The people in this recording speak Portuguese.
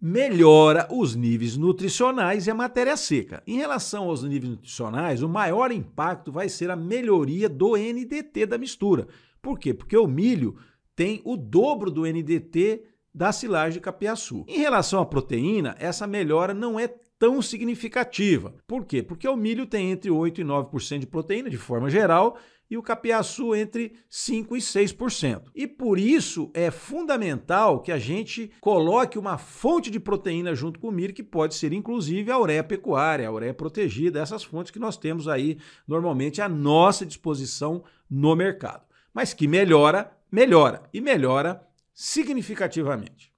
melhora os níveis nutricionais e a matéria seca. Em relação aos níveis nutricionais, o maior impacto vai ser a melhoria do NDT da mistura. Por quê? Porque o milho tem o dobro do NDT da silagem de capiaçu. Em relação à proteína, essa melhora não é tão significativa. Por quê? Porque o milho tem entre 8% e 9% de proteína, de forma geral, e o capiaçu entre 5% e 6%. E por isso é fundamental que a gente coloque uma fonte de proteína junto com o milho, que pode ser inclusive a ureia pecuária, a ureia protegida, essas fontes que nós temos aí normalmente à nossa disposição no mercado. Mas que melhora, melhora e melhora significativamente.